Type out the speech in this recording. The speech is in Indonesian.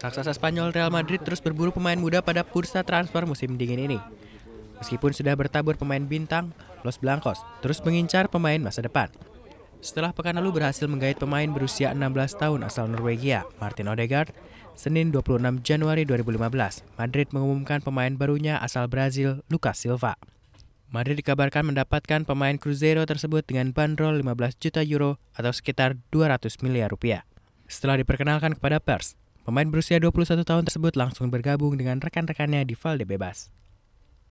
Raksasa Spanyol Real Madrid terus berburu pemain muda pada bursa transfer musim dingin ini. Meskipun sudah bertabur pemain bintang, Los Blancos terus mengincar pemain masa depan. Setelah pekan lalu berhasil menggait pemain berusia 16 tahun asal Norwegia, Martin Odegaard, Senin 26 Januari 2015, Madrid mengumumkan pemain barunya asal Brazil, Lucas Silva. Madrid dikabarkan mendapatkan pemain Cruzeiro tersebut dengan bandrol 15 juta euro atau sekitar 200 miliar rupiah. Setelah diperkenalkan kepada pers, Pemain berusia 21 tahun tersebut langsung bergabung dengan rekan-rekannya di Valdebebas.